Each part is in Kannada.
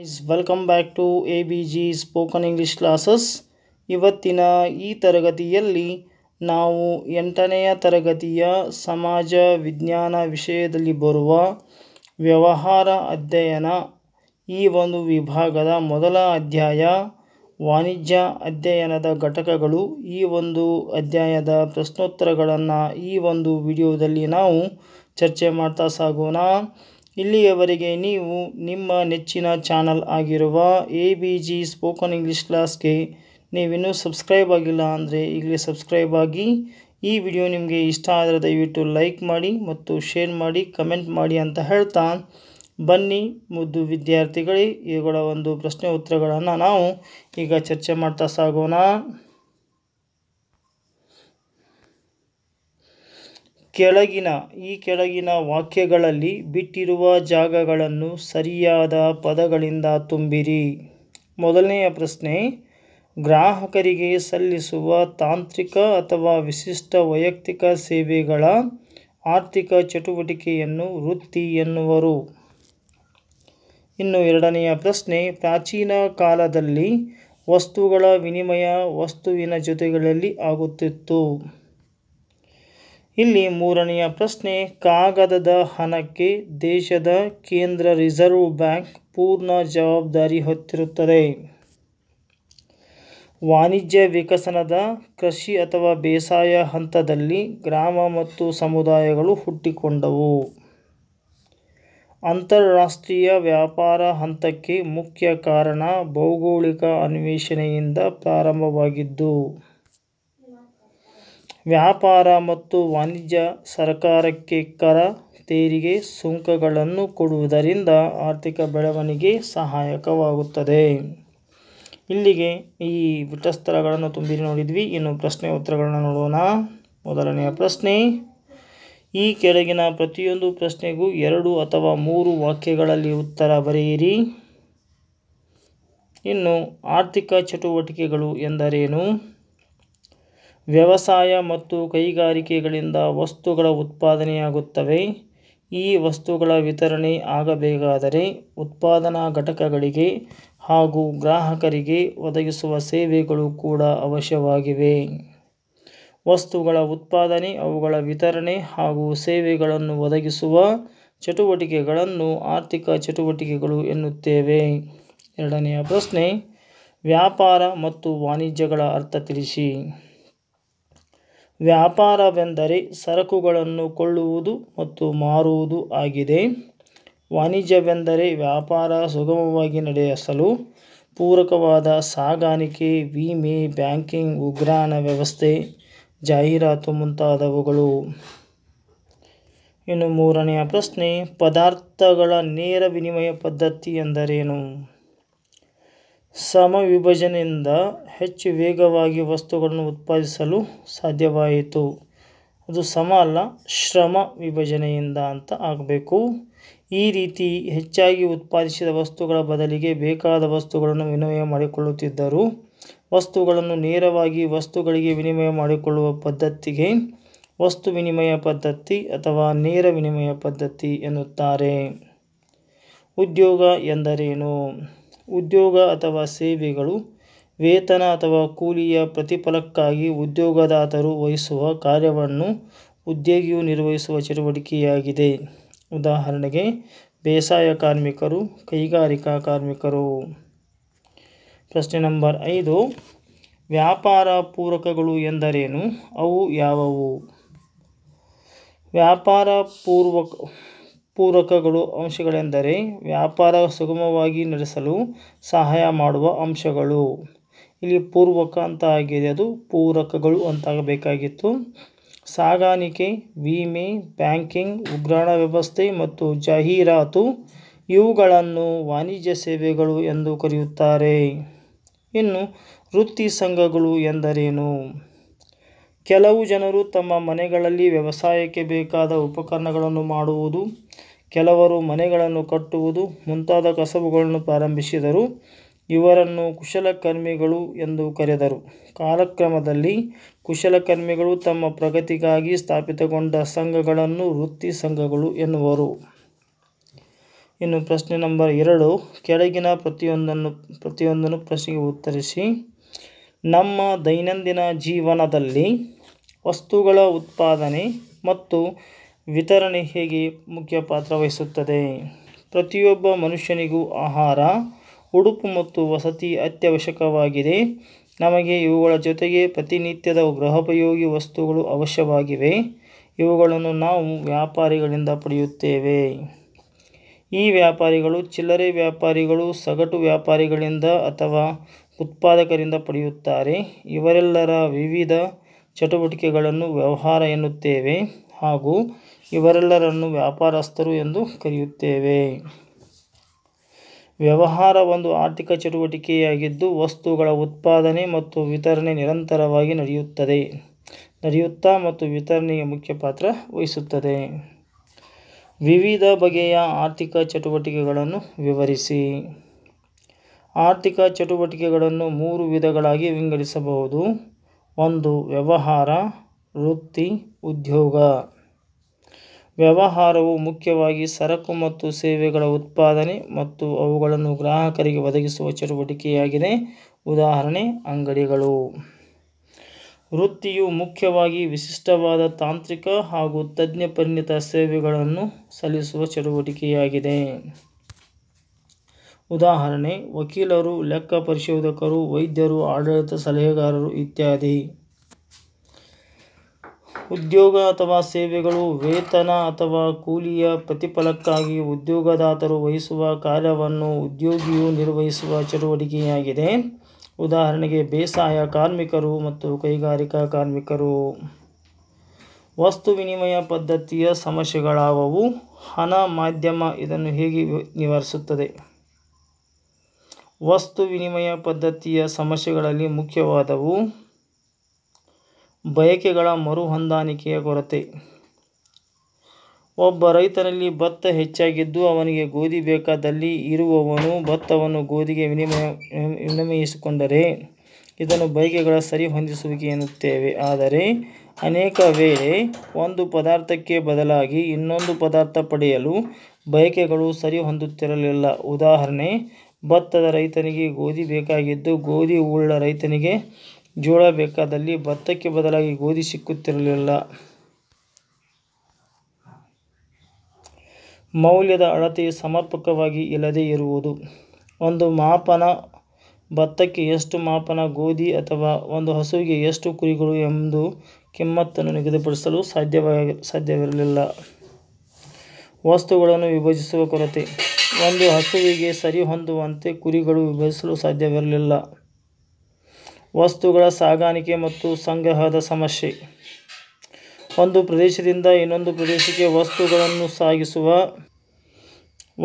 is welcome back to A B G spoken English classes ಇವತ್ತಿನ ಈ ತರಗತಿಯಲ್ಲಿ ನಾವು ಎಂಟನೆಯ ತರಗತಿಯ ಸಮಾಜ ವಿಜ್ಞಾನ ವಿಷಯದಲ್ಲಿ ಬರುವ ವ್ಯವಹಾರ ಅಧ್ಯಯನ ಈ ಒಂದು ವಿಭಾಗದ ಮೊದಲ ಅಧ್ಯಾಯ ವಾಣಿಜ್ಯ ಅಧ್ಯಯನದ ಘಟಕಗಳು ಈ ಒಂದು ಅಧ್ಯಾಯದ ಪ್ರಶ್ನೋತ್ತರಗಳನ್ನು ಈ ಒಂದು ವಿಡಿಯೋದಲ್ಲಿ ನಾವು ಚರ್ಚೆ ಮಾಡ್ತಾ ಸಾಗೋಣ ಇಲ್ಲಿಯವರೆಗೆ ನೀವು ನಿಮ್ಮ ನೆಚ್ಚಿನ ಚಾನಲ್ ಆಗಿರುವ A B G spoken English ಕ್ಲಾಸ್ಗೆ ನೀವಿನ್ನೂ ಸಬ್ಸ್ಕ್ರೈಬ್ ಆಗಿಲ್ಲ ಅಂದರೆ ಈಗಲೇ ಸಬ್ಸ್ಕ್ರೈಬ್ ಆಗಿ ಈ ವಿಡಿಯೋ ನಿಮಗೆ ಇಷ್ಟ ಆದರೆ ದಯವಿಟ್ಟು ಲೈಕ್ ಮಾಡಿ ಮತ್ತು ಶೇರ್ ಮಾಡಿ ಕಮೆಂಟ್ ಮಾಡಿ ಅಂತ ಹೇಳ್ತಾ ಬನ್ನಿ ಮುದ್ದು ವಿದ್ಯಾರ್ಥಿಗಳೇ ಇವುಗಳ ಒಂದು ಪ್ರಶ್ನೆ ಉತ್ತರಗಳನ್ನು ನಾವು ಈಗ ಚರ್ಚೆ ಮಾಡ್ತಾ ಸಾಗೋಣ ಕೆಳಗಿನ ಈ ಕೆಳಗಿನ ವಾಕ್ಯಗಳಲ್ಲಿ ಬಿಟ್ಟಿರುವ ಜಾಗಗಳನ್ನು ಸರಿಯಾದ ಪದಗಳಿಂದ ತುಂಬಿರಿ ಮೊದಲನೆಯ ಪ್ರಶ್ನೆ ಗ್ರಾಹಕರಿಗೆ ಸಲ್ಲಿಸುವ ತಾಂತ್ರಿಕ ಅಥವಾ ವಿಶಿಷ್ಟ ವೈಯಕ್ತಿಕ ಸೇವೆಗಳ ಆರ್ಥಿಕ ಚಟುವಟಿಕೆಯನ್ನು ವೃತ್ತಿ ಎನ್ನುವರು ಇನ್ನು ಎರಡನೆಯ ಪ್ರಶ್ನೆ ಪ್ರಾಚೀನ ಕಾಲದಲ್ಲಿ ವಸ್ತುಗಳ ವಿನಿಮಯ ವಸ್ತುವಿನ ಜೊತೆಗಳಲ್ಲಿ ಆಗುತ್ತಿತ್ತು ಇಲ್ಲಿ ಮೂರನೆಯ ಪ್ರಶ್ನೆ ಕಾಗದದ ಹಣಕ್ಕೆ ದೇಶದ ಕೇಂದ್ರ ರಿಸರ್ವ್ ಬ್ಯಾಂಕ್ ಪೂರ್ಣ ಜವಾಬ್ದಾರಿ ಹೊತ್ತಿರುತ್ತದೆ ವಾಣಿಜ್ಯ ವಿಕಸನದ ಕೃಷಿ ಅಥವಾ ಬೇಸಾಯ ಹಂತದಲ್ಲಿ ಗ್ರಾಮ ಮತ್ತು ಸಮುದಾಯಗಳು ಹುಟ್ಟಿಕೊಂಡವು ಅಂತಾರಾಷ್ಟ್ರೀಯ ವ್ಯಾಪಾರ ಹಂತಕ್ಕೆ ಮುಖ್ಯ ಕಾರಣ ಭೌಗೋಳಿಕ ಅನ್ವೇಷಣೆಯಿಂದ ಪ್ರಾರಂಭವಾಗಿದ್ದು ವ್ಯಾಪಾರ ಮತ್ತು ವಾಣಿಜ್ಯ ಸರ್ಕಾರಕ್ಕೆ ಕರ ತೆರಿಗೆ ಸುಂಕಗಳನ್ನು ಕೊಡುವುದರಿಂದ ಆರ್ಥಿಕ ಬೆಳವಣಿಗೆ ಸಹಾಯಕವಾಗುತ್ತದೆ ಇಲ್ಲಿಗೆ ಈ ಪುಟಸ್ಥಳಗಳನ್ನು ತುಂಬಿ ನೋಡಿದ್ವಿ ಇನ್ನು ಪ್ರಶ್ನೆ ಉತ್ತರಗಳನ್ನು ನೋಡೋಣ ಮೊದಲನೆಯ ಪ್ರಶ್ನೆ ಈ ಕೆಳಗಿನ ಪ್ರತಿಯೊಂದು ಪ್ರಶ್ನೆಗೂ ಎರಡು ಅಥವಾ ಮೂರು ವಾಕ್ಯಗಳಲ್ಲಿ ಉತ್ತರ ಬರೆಯಿರಿ ಇನ್ನು ಆರ್ಥಿಕ ಚಟುವಟಿಕೆಗಳು ಎಂದರೇನು ವ್ಯವಸಾಯ ಮತ್ತು ಕೈಗಾರಿಕೆಗಳಿಂದ ವಸ್ತುಗಳ ಉತ್ಪಾದನೆಯಾಗುತ್ತವೆ ಈ ವಸ್ತುಗಳ ವಿತರಣೆ ಆಗಬೇಕಾದರೆ ಉತ್ಪಾದನಾ ಘಟಕಗಳಿಗೆ ಹಾಗೂ ಗ್ರಾಹಕರಿಗೆ ಒದಗಿಸುವ ಸೇವೆಗಳು ಕೂಡ ಅವಶ್ಯವಾಗಿವೆ ವಸ್ತುಗಳ ಉತ್ಪಾದನೆ ಅವುಗಳ ವಿತರಣೆ ಹಾಗೂ ಸೇವೆಗಳನ್ನು ಒದಗಿಸುವ ಚಟುವಟಿಕೆಗಳನ್ನು ಆರ್ಥಿಕ ಚಟುವಟಿಕೆಗಳು ಎನ್ನುತ್ತೇವೆ ಎರಡನೆಯ ಪ್ರಶ್ನೆ ವ್ಯಾಪಾರ ಮತ್ತು ವಾಣಿಜ್ಯಗಳ ಅರ್ಥ ತಿಳಿಸಿ ವ್ಯಾಪಾರವೆಂದರೆ ಸರಕುಗಳನ್ನು ಕೊಳ್ಳುವುದು ಮತ್ತು ಮಾರುವುದು ಆಗಿದೆ ವಾಣಿಜ್ಯವೆಂದರೆ ವ್ಯಾಪಾರ ಸುಗಮವಾಗಿ ನಡೆಸಲು ಪೂರಕವಾದ ಸಾಗಾಣಿಕೆ ವಿಮೆ ಬ್ಯಾಂಕಿಂಗ್ ಉಗ್ರಾಣ ವ್ಯವಸ್ಥೆ ಜಾಹೀರಾತು ಮುಂತಾದವುಗಳು ಇನ್ನು ಮೂರನೆಯ ಪ್ರಶ್ನೆ ಪದಾರ್ಥಗಳ ನೇರ ವಿನಿಮಯ ಪದ್ಧತಿ ಎಂದರೇನು ಸಮ ವಿಭಜನೆಯಿಂದ ಹೆಚ್ಚು ವೇಗವಾಗಿ ವಸ್ತುಗಳನ್ನು ಉತ್ಪಾದಿಸಲು ಸಾಧ್ಯವಾಯಿತು ಅದು ಸಮ ಅಲ್ಲ ಶ್ರಮ ವಿಭಜನೆಯಿಂದ ಅಂತ ಆಗಬೇಕು ಈ ರೀತಿ ಹೆಚ್ಚಾಗಿ ಉತ್ಪಾದಿಸಿದ ವಸ್ತುಗಳ ಬದಲಿಗೆ ಬೇಕಾದ ವಸ್ತುಗಳನ್ನು ವಿನಿಮಯ ಮಾಡಿಕೊಳ್ಳುತ್ತಿದ್ದರು ವಸ್ತುಗಳನ್ನು ನೇರವಾಗಿ ವಸ್ತುಗಳಿಗೆ ವಿನಿಮಯ ಮಾಡಿಕೊಳ್ಳುವ ಪದ್ಧತಿಗೆ ವಸ್ತು ವಿನಿಮಯ ಪದ್ಧತಿ ಅಥವಾ ನೇರ ವಿನಿಮಯ ಪದ್ಧತಿ ಎನ್ನುತ್ತಾರೆ ಉದ್ಯೋಗ ಎಂದರೇನು ಉದ್ಯೋಗ ಅಥವಾ ಸೇವೆಗಳು ವೇತನ ಅಥವಾ ಕೂಲಿಯ ಪ್ರತಿಫಲಕ್ಕಾಗಿ ಉದ್ಯೋಗದಾತರು ವಹಿಸುವ ಕಾರ್ಯವನ್ನು ಉದ್ಯೋಗಿಯು ನಿರ್ವಹಿಸುವ ಚಟುವಟಿಕೆಯಾಗಿದೆ ಉದಾಹರಣೆಗೆ ಬೇಸಾಯ ಕಾರ್ಮಿಕರು ಕೈಗಾರಿಕಾ ಕಾರ್ಮಿಕರು ಪ್ರಶ್ನೆ ನಂಬರ್ ಐದು ವ್ಯಾಪಾರ ಪೂರಕಗಳು ಎಂದರೇನು ಅವು ಯಾವುವು ವ್ಯಾಪಾರ ಪೂರ್ವಕ ಪೂರಕಗಳು ಅಂಶಗಳೆಂದರೆ ವ್ಯಾಪಾರ ಸುಗಮವಾಗಿ ನಡೆಸಲು ಸಹಾಯ ಮಾಡುವ ಅಂಶಗಳು ಇಲ್ಲಿ ಪೂರ್ವಕ ಅಂತ ಆಗಿದೆ ಅದು ಪೂರಕಗಳು ಅಂತಾಗಬೇಕಾಗಿತ್ತು ಸಾಗಾಣಿಕೆ ವಿಮೆ ಬ್ಯಾಂಕಿಂಗ್ ಉಗ್ರಾಣ ವ್ಯವಸ್ಥೆ ಮತ್ತು ಜಾಹೀರಾತು ಇವುಗಳನ್ನು ವಾಣಿಜ್ಯ ಸೇವೆಗಳು ಎಂದು ಕರೆಯುತ್ತಾರೆ ಇನ್ನು ವೃತ್ತಿ ಸಂಘಗಳು ಎಂದರೇನು ಕೆಲವು ಜನರು ತಮ್ಮ ಮನೆಗಳಲ್ಲಿ ವ್ಯವಸಾಯಕ್ಕೆ ಬೇಕಾದ ಉಪಕರಣಗಳನ್ನು ಮಾಡುವುದು ಕೆಲವರು ಮನೆಗಳನ್ನು ಕಟ್ಟುವುದು ಮುಂತಾದ ಕಸಬುಗಳನ್ನು ಪ್ರಾರಂಭಿಸಿದರು ಇವರನ್ನು ಕುಶಲಕರ್ಮಿಗಳು ಎಂದು ಕರೆದರು ಕಾಲಕ್ರಮದಲ್ಲಿ ಕುಶಲಕರ್ಮಿಗಳು ತಮ್ಮ ಪ್ರಗತಿಗಾಗಿ ಸ್ಥಾಪಿತಗೊಂಡ ಸಂಘಗಳನ್ನು ವೃತ್ತಿ ಸಂಘಗಳು ಎನ್ನುವರು ಇನ್ನು ಪ್ರಶ್ನೆ ನಂಬರ್ ಎರಡು ಕೆಳಗಿನ ಪ್ರತಿಯೊಂದನ್ನು ಪ್ರತಿಯೊಂದನ್ನು ಪ್ರಶ್ನೆಗೆ ಉತ್ತರಿಸಿ ನಮ್ಮ ದೈನಂದಿನ ಜೀವನದಲ್ಲಿ ವಸ್ತುಗಳ ಉತ್ಪಾದನೆ ಮತ್ತು ವಿತರಣೆ ಹೇಗೆ ಮುಖ್ಯ ಪಾತ್ರ ವಹಿಸುತ್ತದೆ ಪ್ರತಿಯೊಬ್ಬ ಮನುಷ್ಯನಿಗೂ ಆಹಾರ ಉಡುಪು ಮತ್ತು ವಸತಿ ಅತ್ಯವಶ್ಯಕವಾಗಿದೆ ನಮಗೆ ಇವುಗಳ ಜೊತೆಗೆ ಪ್ರತಿನಿತ್ಯದ ಗೃಹೋಪಯೋಗಿ ವಸ್ತುಗಳು ಅವಶ್ಯವಾಗಿವೆ ಇವುಗಳನ್ನು ನಾವು ವ್ಯಾಪಾರಿಗಳಿಂದ ಪಡೆಯುತ್ತೇವೆ ಈ ವ್ಯಾಪಾರಿಗಳು ಚಿಲ್ಲರೆ ವ್ಯಾಪಾರಿಗಳು ಸಗಟು ವ್ಯಾಪಾರಿಗಳಿಂದ ಅಥವಾ ಉತ್ಪಾದಕರಿಂದ ಪಡೆಯುತ್ತಾರೆ ಇವರೆಲ್ಲರ ವಿವಿಧ ಚಟುವಟಿಕೆಗಳನ್ನು ವ್ಯವಹಾರ ಎನ್ನುತ್ತೇವೆ ಹಾಗೂ ಇವರೆಲ್ಲರನ್ನು ವ್ಯಾಪಾರಸ್ಥರು ಎಂದು ಕರೆಯುತ್ತೇವೆ ವ್ಯವಹಾರ ಒಂದು ಆರ್ಥಿಕ ಚಟುವಟಿಕೆಯಾಗಿದ್ದು ವಸ್ತುಗಳ ಉತ್ಪಾದನೆ ಮತ್ತು ವಿತರಣೆ ನಿರಂತರವಾಗಿ ನಡೆಯುತ್ತದೆ ನಡೆಯುತ್ತಾ ಮತ್ತು ವಿತರಣೆಯ ಮುಖ್ಯ ಪಾತ್ರ ವಹಿಸುತ್ತದೆ ವಿವಿಧ ಬಗೆಯ ಆರ್ಥಿಕ ಚಟುವಟಿಕೆಗಳನ್ನು ವಿವರಿಸಿ ಆರ್ಥಿಕ ಚಟುವಟಿಕೆಗಳನ್ನು ಮೂರು ವಿಧಗಳಾಗಿ ವಿಂಗಡಿಸಬಹುದು ಒಂದು ವ್ಯವಹಾರ ವೃತ್ತಿ ಉದ್ಯೋಗ ವ್ಯವಹಾರವು ಮುಖ್ಯವಾಗಿ ಸರಕು ಮತ್ತು ಸೇವೆಗಳ ಉತ್ಪಾದನೆ ಮತ್ತು ಅವುಗಳನ್ನು ಗ್ರಾಹಕರಿಗೆ ಒದಗಿಸುವ ಚಟುವಟಿಕೆಯಾಗಿದೆ ಉದಾಹರಣೆ ಅಂಗಡಿಗಳು ವೃತ್ತಿಯು ಮುಖ್ಯವಾಗಿ ವಿಶಿಷ್ಟವಾದ ತಾಂತ್ರಿಕ ಹಾಗೂ ತಜ್ಞ ಪರಿಣಿತ ಸೇವೆಗಳನ್ನು ಸಲ್ಲಿಸುವ ಚಟುವಟಿಕೆಯಾಗಿದೆ ಉದಾಹರಣೆ ವಕೀಲರು ಲೆಕ್ಕ ಪರಿಶೋಧಕರು ವೈದ್ಯರು ಆಡಳಿತ ಸಲಹೆಗಾರರು ಇತ್ಯಾದಿ ಉದ್ಯೋಗ ಅಥವಾ ಸೇವೆಗಳು ವೇತನ ಅಥವಾ ಕೂಲಿಯ ಪ್ರತಿಫಲಕ್ಕಾಗಿ ಉದ್ಯೋಗದಾತರು ವಹಿಸುವ ಕಾರ್ಯವನ್ನು ಉದ್ಯೋಗಿಯು ನಿರ್ವಹಿಸುವ ಚಟುವಟಿಕೆಯಾಗಿದೆ ಉದಾಹರಣೆಗೆ ಬೇಸಾಯ ಕಾರ್ಮಿಕರು ಮತ್ತು ಕೈಗಾರಿಕಾ ಕಾರ್ಮಿಕರು ವಸ್ತು ವಿನಿಮಯ ಪದ್ಧತಿಯ ಸಮಸ್ಯೆಗಳಾವವು ಹಣ ಮಾಧ್ಯಮ ಇದನ್ನು ಹೇಗೆ ನಿವಾರಿಸುತ್ತದೆ ವಸ್ತು ವಿನಿಮಯ ಪದ್ಧತಿಯ ಸಮಸ್ಯೆಗಳಲ್ಲಿ ಮುಖ್ಯವಾದವು ಬಯಕೆಗಳ ಹೊಂದಾಣಿಕೆಯ ಕೊರತೆ ಒಬ್ಬ ರೈತನಲ್ಲಿ ಭತ್ತ ಹೆಚ್ಚಾಗಿದ್ದು ಅವನಿಗೆ ಗೋಧಿ ಬೇಕಾದಲ್ಲಿ ಇರುವವನು ಭತ್ತವನ್ನು ಗೋಧಿಗೆ ವಿನಿಮಯ ವಿನಿಮಯಿಸಿಕೊಂಡರೆ ಇದನ್ನು ಬಯಕೆಗಳ ಸರಿಹೊಂದಿಸುವಿಕೆ ಎನ್ನುತ್ತೇವೆ ಆದರೆ ಅನೇಕ ವೇಳೆ ಒಂದು ಪದಾರ್ಥಕ್ಕೆ ಬದಲಾಗಿ ಇನ್ನೊಂದು ಪದಾರ್ಥ ಪಡೆಯಲು ಬಯಕೆಗಳು ಸರಿಹೊಂದುತ್ತಿರಲಿಲ್ಲ ಉದಾಹರಣೆ ಭತ್ತದ ರೈತನಿಗೆ ಗೋಧಿ ಬೇಕಾಗಿದ್ದು ಗೋಧಿ ಉಳ್ಳ ರೈತನಿಗೆ ಜೋಳ ಬೇಕಾದಲ್ಲಿ ಭತ್ತಕ್ಕೆ ಬದಲಾಗಿ ಗೋಧಿ ಸಿಕ್ಕುತ್ತಿರಲಿಲ್ಲ ಮೌಲ್ಯದ ಅಳತೆ ಸಮರ್ಪಕವಾಗಿ ಇಲ್ಲದೇ ಇರುವುದು ಒಂದು ಮಾಪನ ಭತ್ತಕ್ಕೆ ಎಷ್ಟು ಮಾಪನ ಗೋಧಿ ಅಥವಾ ಒಂದು ಹಸುವಿಗೆ ಎಷ್ಟು ಕುರಿಗಳು ಎಂದು ಕಿಮ್ಮತ್ತನ್ನು ನಿಗದಿಪಡಿಸಲು ಸಾಧ್ಯವಾಗ ಸಾಧ್ಯವಿರಲಿಲ್ಲ ವಸ್ತುಗಳನ್ನು ವಿಭಜಿಸುವ ಕೊರತೆ ಒಂದು ಹಸುವಿಗೆ ಸರಿಹೊಂದುವಂತೆ ಕುರಿಗಳು ವಿಭಜಿಸಲು ಸಾಧ್ಯವಿರಲಿಲ್ಲ ವಸ್ತುಗಳ ಸಾಗಾಣಿಕೆ ಮತ್ತು ಸಂಗ್ರಹದ ಸಮಸ್ಯೆ ಒಂದು ಪ್ರದೇಶದಿಂದ ಇನ್ನೊಂದು ಪ್ರದೇಶಕ್ಕೆ ವಸ್ತುಗಳನ್ನು ಸಾಗಿಸುವ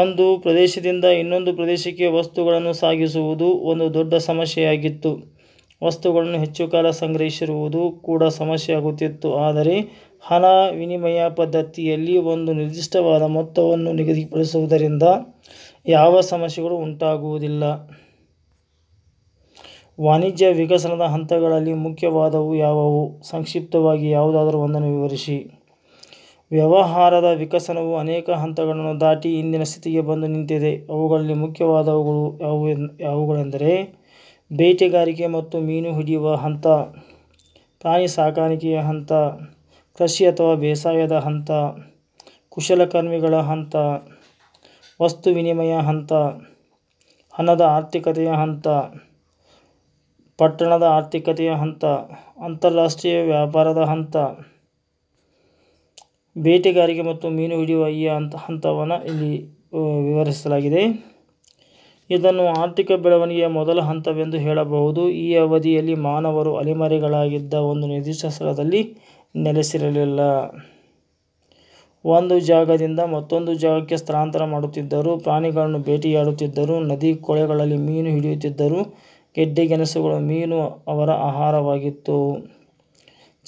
ಒಂದು ಪ್ರದೇಶದಿಂದ ಇನ್ನೊಂದು ಪ್ರದೇಶಕ್ಕೆ ವಸ್ತುಗಳನ್ನು ಸಾಗಿಸುವುದು ಒಂದು ದೊಡ್ಡ ಸಮಸ್ಯೆಯಾಗಿತ್ತು ವಸ್ತುಗಳನ್ನು ಹೆಚ್ಚು ಕಾಲ ಸಂಗ್ರಹಿಸಿರುವುದು ಕೂಡ ಸಮಸ್ಯೆಯಾಗುತ್ತಿತ್ತು ಆದರೆ ಹಣ ವಿನಿಮಯ ಪದ್ಧತಿಯಲ್ಲಿ ಒಂದು ನಿರ್ದಿಷ್ಟವಾದ ಮೊತ್ತವನ್ನು ನಿಗದಿಪಡಿಸುವುದರಿಂದ ಯಾವ ಸಮಸ್ಯೆಗಳು ಉಂಟಾಗುವುದಿಲ್ಲ ವಾಣಿಜ್ಯ ವಿಕಸನದ ಹಂತಗಳಲ್ಲಿ ಮುಖ್ಯವಾದವು ಯಾವುವು ಸಂಕ್ಷಿಪ್ತವಾಗಿ ಯಾವುದಾದರೂ ಒಂದನ್ನು ವಿವರಿಸಿ ವ್ಯವಹಾರದ ವಿಕಸನವು ಅನೇಕ ಹಂತಗಳನ್ನು ದಾಟಿ ಇಂದಿನ ಸ್ಥಿತಿಗೆ ಬಂದು ನಿಂತಿದೆ ಅವುಗಳಲ್ಲಿ ಮುಖ್ಯವಾದವುಗಳು ಯಾವುವು ಯಾವುಗಳೆಂದರೆ ಬೇಟೆಗಾರಿಕೆ ಮತ್ತು ಮೀನು ಹಿಡಿಯುವ ಹಂತ ಪ್ರಾಣಿ ಸಾಕಾಣಿಕೆಯ ಹಂತ ಕೃಷಿ ಅಥವಾ ಬೇಸಾಯದ ಹಂತ ಕುಶಲಕರ್ಮಿಗಳ ಹಂತ ವಸ್ತು ವಿನಿಮಯ ಹಂತ ಹಣದ ಆರ್ಥಿಕತೆಯ ಹಂತ ಪಟ್ಟಣದ ಆರ್ಥಿಕತೆಯ ಹಂತ ಅಂತಾರಾಷ್ಟ್ರೀಯ ವ್ಯಾಪಾರದ ಹಂತ ಬೇಟೆಗಾರಿಕೆ ಮತ್ತು ಮೀನು ಹಿಡಿಯುವ ಈ ಹಂತ ಹಂತವನ್ನು ಇಲ್ಲಿ ವಿವರಿಸಲಾಗಿದೆ ಇದನ್ನು ಆರ್ಥಿಕ ಬೆಳವಣಿಗೆಯ ಮೊದಲ ಹಂತವೆಂದು ಹೇಳಬಹುದು ಈ ಅವಧಿಯಲ್ಲಿ ಮಾನವರು ಅಲೆಮರಿಗಳಾಗಿದ್ದ ಒಂದು ನಿರ್ದಿಷ್ಟ ಸ್ಥಳದಲ್ಲಿ ನೆಲೆಸಿರಲಿಲ್ಲ ಒಂದು ಜಾಗದಿಂದ ಮತ್ತೊಂದು ಜಾಗಕ್ಕೆ ಸ್ಥಳಾಂತರ ಮಾಡುತ್ತಿದ್ದರು ಪ್ರಾಣಿಗಳನ್ನು ಭೇಟಿಯಾಡುತ್ತಿದ್ದರು ನದಿ ಕೊಳೆಗಳಲ್ಲಿ ಮೀನು ಹಿಡಿಯುತ್ತಿದ್ದರು ಗೆಡ್ಡೆ ಗೆನಸುಗಳು ಮೀನು ಅವರ ಆಹಾರವಾಗಿತ್ತು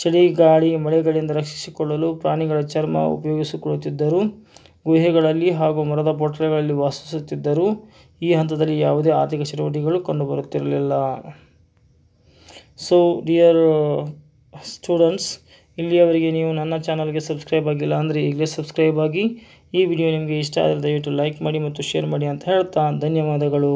ಚಳಿ ಗಾಳಿ ಮಳೆಗಳಿಂದ ರಕ್ಷಿಸಿಕೊಳ್ಳಲು ಪ್ರಾಣಿಗಳ ಚರ್ಮ ಉಪಯೋಗಿಸಿಕೊಳ್ಳುತ್ತಿದ್ದರು ಗುಹೆಗಳಲ್ಲಿ ಹಾಗೂ ಮರದ ಬೊಟ್ಟಲೆಗಳಲ್ಲಿ ವಾಸಿಸುತ್ತಿದ್ದರು ಈ ಹಂತದಲ್ಲಿ ಯಾವುದೇ ಆರ್ಥಿಕ ಚಟುವಟಿಕೆಗಳು ಕಂಡುಬರುತ್ತಿರಲಿಲ್ಲ ಸೊ ಡಿಯರ್ ಸ್ಟೂಡೆಂಟ್ಸ್ ಇಲ್ಲಿಯವರೆಗೆ ನೀವು ನನ್ನ ಚಾನಲ್ಗೆ ಸಬ್ಸ್ಕ್ರೈಬ್ ಆಗಿಲ್ಲ ಅಂದರೆ ಈಗಲೇ ಸಬ್ಸ್ಕ್ರೈಬ್ ಆಗಿ ಈ ವಿಡಿಯೋ ನಿಮಗೆ ಇಷ್ಟ ಆದರೆ ದಯವಿಟ್ಟು ಲೈಕ್ ಮಾಡಿ ಮತ್ತು ಶೇರ್ ಮಾಡಿ ಅಂತ ಹೇಳ್ತಾ ಧನ್ಯವಾದಗಳು